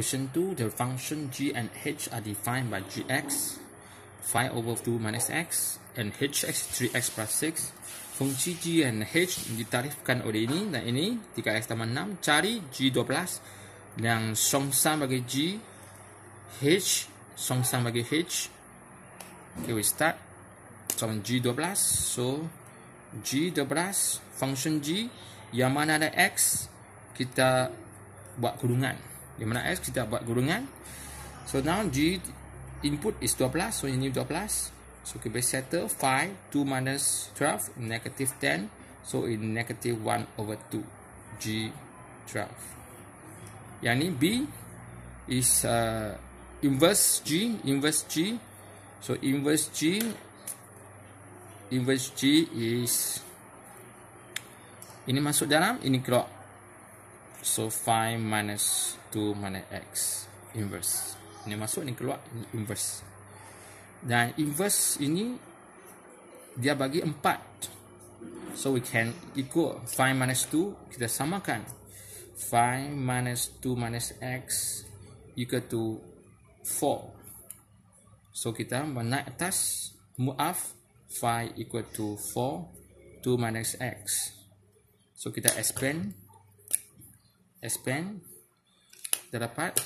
Question 2, the function g and h are defined by gx, 5 over 2 minus x, and hx 3x plus 6. Fungsi g and h ditarifkan oleh ini, dan ini, 3x tambah 6, cari g 12, dan songsan bagi g, h, songsan bagi h, okay, we start, from g 12, so, g 12, function g, yang mana ada x, kita buat kurungan, di mana S kita buat gulungan so now G input is 12 so ini 12 so kita boleh settle 5 2 minus 12 negative 10 so in negative 1 over 2 G 12 yang ni B is uh, inverse G inverse G so inverse G inverse G is ini masuk dalam ini keluar So 5 minus 2 minus x inverse. Ini masuk ni keluar inverse. Dan inverse ini dia bagi 4. So we can equal 5 minus 2 kita samakan. 5 minus 2 minus x equal to 4. So kita naik atas mu'af 5 equal to 4 2 minus x. So kita expand expand kita dapat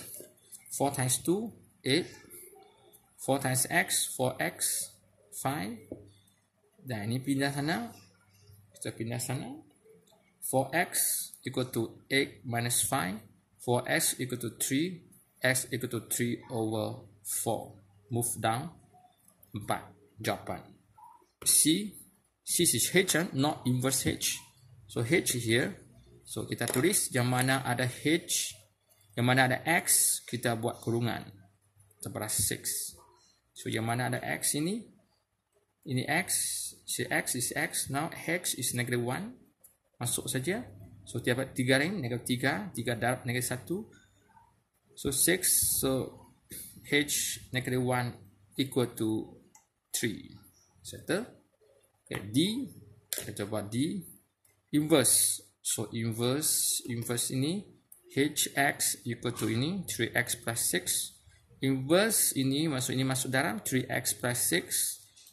4 times 2 8 4 times x 4x 5 dan ini pindah sana kita pindah sana 4x equal to 8 minus 5 4x equal to 3 x equal to 3 over 4 move down 4 jawapan C C is H eh? not inverse H so H here So kita tulis yang mana ada H, yang mana ada X, kita buat kurungan. Terpada 6. So yang mana ada X ini, ini X, si X is X, now h is negative 1. Masuk saja. So tiap tiga ring, negative 3, 3 darab negative 1. So 6, so H negative 1 equal to 3. Settle. Okay, D, kita cuba D. Inverse So inverse inverse ini hx equal to ini 3x plus 6. Inverse ini masuk ini masuk dalam 3x plus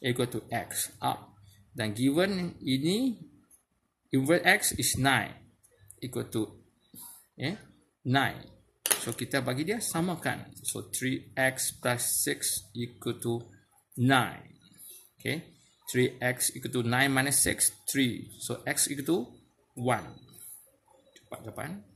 6 equal to x up. Dan given ini inverse x is 9 equal to eh 9. So kita bagi dia samakan. So 3x plus 6 equal to 9. Okay. 3x equal to 9 minus 6, 3. So x equal to one. Cepat-cepat. Eh?